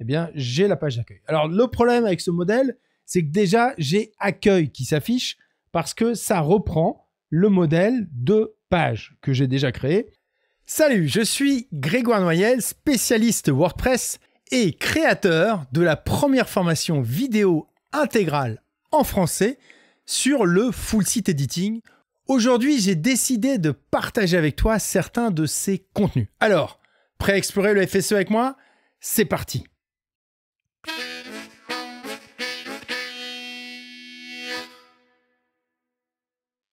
eh bien, j'ai la page d'accueil. Alors, le problème avec ce modèle, c'est que déjà, j'ai accueil qui s'affiche parce que ça reprend le modèle de page que j'ai déjà créé. Salut, je suis Grégoire Noyel, spécialiste WordPress et créateur de la première formation vidéo intégrale en français sur le full site editing. Aujourd'hui, j'ai décidé de partager avec toi certains de ces contenus. Alors, prêt à explorer le FSE avec moi C'est parti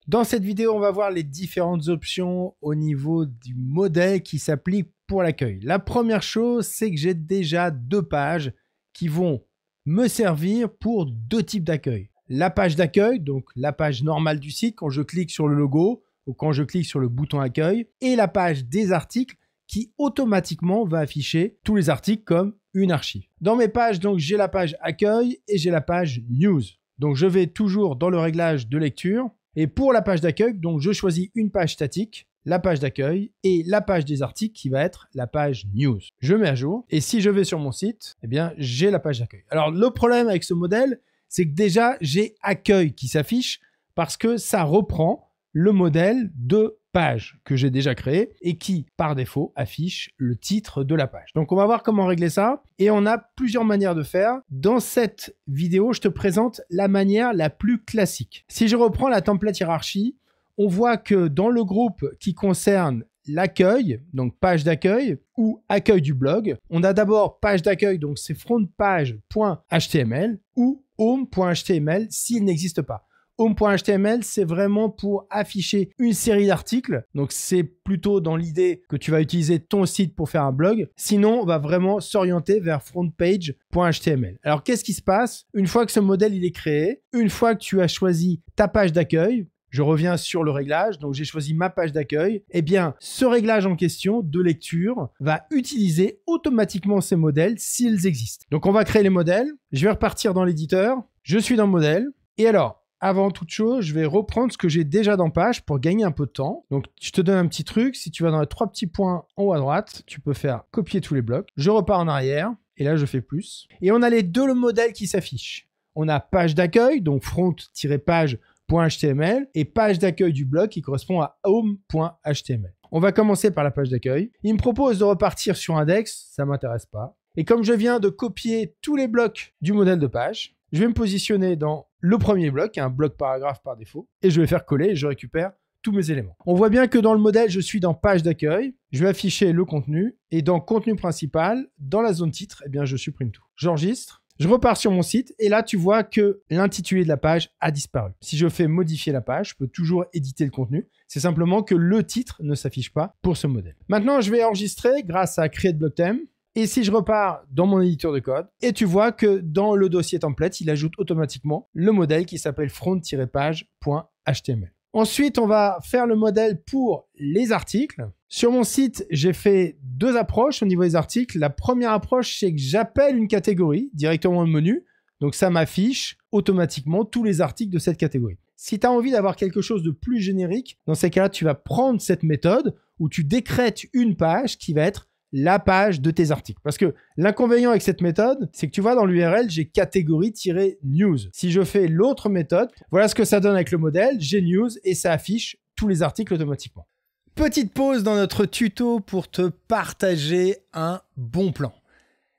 Dans cette vidéo, on va voir les différentes options au niveau du modèle qui s'applique pour l'accueil. La première chose, c'est que j'ai déjà deux pages qui vont me servir pour deux types d'accueil. La page d'accueil, donc la page normale du site quand je clique sur le logo ou quand je clique sur le bouton accueil, et la page des articles qui automatiquement va afficher tous les articles comme une archive. Dans mes pages, donc j'ai la page accueil et j'ai la page news. Donc je vais toujours dans le réglage de lecture, et pour la page d'accueil, donc je choisis une page statique, la page d'accueil et la page des articles qui va être la page news. Je mets à jour et si je vais sur mon site, eh bien j'ai la page d'accueil. Alors le problème avec ce modèle, c'est que déjà j'ai accueil qui s'affiche parce que ça reprend le modèle de page que j'ai déjà créée et qui, par défaut, affiche le titre de la page. Donc on va voir comment régler ça et on a plusieurs manières de faire. Dans cette vidéo, je te présente la manière la plus classique. Si je reprends la template hiérarchie, on voit que dans le groupe qui concerne l'accueil, donc page d'accueil ou accueil du blog, on a d'abord page d'accueil, donc c'est frontpage.html ou home.html s'il n'existe pas. Home.html, c'est vraiment pour afficher une série d'articles. Donc c'est plutôt dans l'idée que tu vas utiliser ton site pour faire un blog. Sinon, on va vraiment s'orienter vers frontpage.html. Alors qu'est-ce qui se passe Une fois que ce modèle il est créé, une fois que tu as choisi ta page d'accueil, je reviens sur le réglage, donc j'ai choisi ma page d'accueil, eh bien ce réglage en question de lecture va utiliser automatiquement ces modèles s'ils existent. Donc on va créer les modèles, je vais repartir dans l'éditeur, je suis dans modèle, et alors avant toute chose, je vais reprendre ce que j'ai déjà dans page pour gagner un peu de temps. Donc, je te donne un petit truc. Si tu vas dans les trois petits points en haut à droite, tu peux faire copier tous les blocs. Je repars en arrière. Et là, je fais plus. Et on a les deux modèles qui s'affichent. On a page d'accueil, donc front-page.html, et page d'accueil du bloc qui correspond à home.html. On va commencer par la page d'accueil. Il me propose de repartir sur index, ça ne m'intéresse pas. Et comme je viens de copier tous les blocs du modèle de page, je vais me positionner dans le premier bloc, un bloc paragraphe par défaut, et je vais faire coller et je récupère tous mes éléments. On voit bien que dans le modèle, je suis dans page d'accueil, je vais afficher le contenu, et dans contenu principal, dans la zone titre, eh bien, je supprime tout. J'enregistre, je repars sur mon site et là, tu vois que l'intitulé de la page a disparu. Si je fais modifier la page, je peux toujours éditer le contenu. C'est simplement que le titre ne s'affiche pas pour ce modèle. Maintenant, je vais enregistrer grâce à Create Block Theme. Et si je repars dans mon éditeur de code, et tu vois que dans le dossier template, il ajoute automatiquement le modèle qui s'appelle front-page.html. Ensuite, on va faire le modèle pour les articles. Sur mon site, j'ai fait deux approches au niveau des articles. La première approche, c'est que j'appelle une catégorie directement le menu. Donc ça m'affiche automatiquement tous les articles de cette catégorie. Si tu as envie d'avoir quelque chose de plus générique, dans ces cas-là, tu vas prendre cette méthode où tu décrètes une page qui va être la page de tes articles. Parce que l'inconvénient avec cette méthode, c'est que tu vois dans l'URL, j'ai catégorie-news. Si je fais l'autre méthode, voilà ce que ça donne avec le modèle, j'ai news et ça affiche tous les articles automatiquement. Petite pause dans notre tuto pour te partager un bon plan.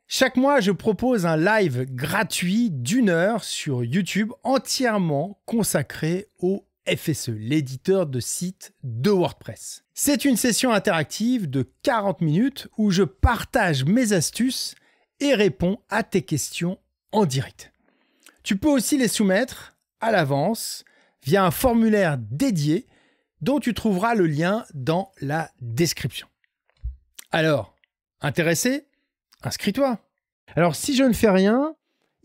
Chaque mois, je propose un live gratuit d'une heure sur YouTube entièrement consacré au FSE, l'éditeur de sites de WordPress. C'est une session interactive de 40 minutes où je partage mes astuces et réponds à tes questions en direct. Tu peux aussi les soumettre à l'avance via un formulaire dédié dont tu trouveras le lien dans la description. Alors, intéressé Inscris-toi. Alors si je ne fais rien,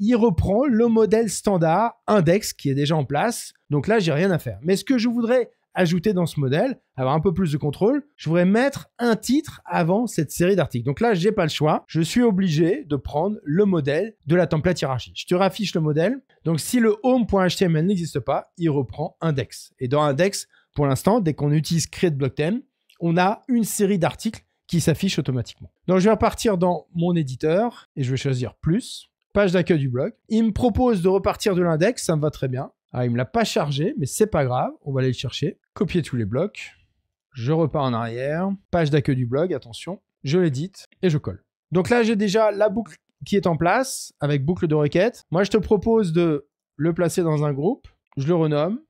il reprend le modèle standard index qui est déjà en place. Donc là, j'ai rien à faire. Mais ce que je voudrais ajouter dans ce modèle, avoir un peu plus de contrôle, je voudrais mettre un titre avant cette série d'articles. Donc là, je n'ai pas le choix. Je suis obligé de prendre le modèle de la template hiérarchie. Je te raffiche le modèle. Donc si le home.html n'existe pas, il reprend index. Et dans index, pour l'instant, dès qu'on utilise create block theme, on a une série d'articles qui s'affiche automatiquement. Donc je vais repartir dans mon éditeur et je vais choisir plus page d'accueil du blog. Il me propose de repartir de l'index, ça me va très bien. Alors, il me l'a pas chargé, mais c'est pas grave, on va aller le chercher. Copier tous les blocs. Je repars en arrière. Page d'accueil du blog, attention. Je l'édite et je colle. Donc là, j'ai déjà la boucle qui est en place avec boucle de requête. Moi, je te propose de le placer dans un groupe. Je le renomme.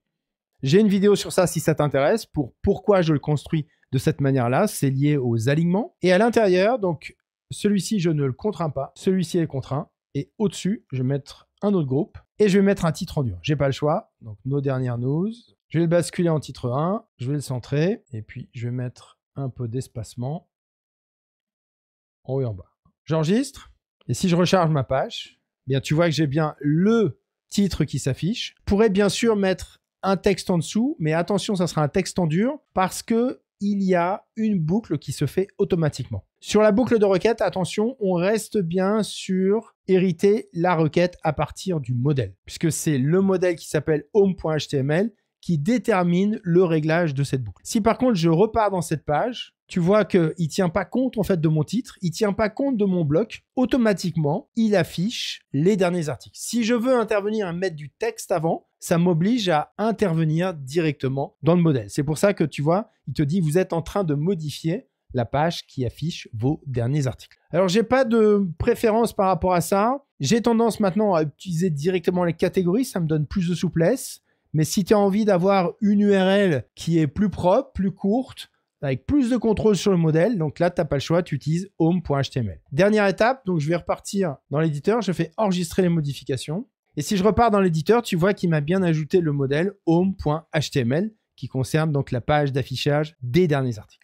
J'ai une vidéo sur ça si ça t'intéresse pour pourquoi je le construis de cette manière-là. C'est lié aux alignements. Et à l'intérieur, donc celui-ci, je ne le contrains pas. Celui-ci est contraint. Et au-dessus, je vais mettre un autre groupe et je vais mettre un titre en dur. J'ai pas le choix. Donc nos dernières news. Je vais le basculer en titre 1. Je vais le centrer et puis je vais mettre un peu d'espacement en haut et en bas. J'enregistre et si je recharge ma page, eh bien tu vois que j'ai bien le titre qui s'affiche. Pourrais bien sûr mettre un texte en dessous, mais attention, ça sera un texte en dur parce que il y a une boucle qui se fait automatiquement. Sur la boucle de requête, attention, on reste bien sur hériter la requête à partir du modèle, puisque c'est le modèle qui s'appelle home.html qui détermine le réglage de cette boucle. Si par contre je repars dans cette page, tu vois qu'il ne tient pas compte en fait de mon titre, il ne tient pas compte de mon bloc, automatiquement il affiche les derniers articles. Si je veux intervenir et mettre du texte avant, ça m'oblige à intervenir directement dans le modèle. C'est pour ça que tu vois, il te dit vous êtes en train de modifier la page qui affiche vos derniers articles. Alors j'ai pas de préférence par rapport à ça. J'ai tendance maintenant à utiliser directement les catégories, ça me donne plus de souplesse. Mais si tu as envie d'avoir une URL qui est plus propre, plus courte, avec plus de contrôle sur le modèle, donc là, tu n'as pas le choix, tu utilises home.html. Dernière étape, donc je vais repartir dans l'éditeur, je fais enregistrer les modifications. Et si je repars dans l'éditeur, tu vois qu'il m'a bien ajouté le modèle home.html qui concerne donc la page d'affichage des derniers articles.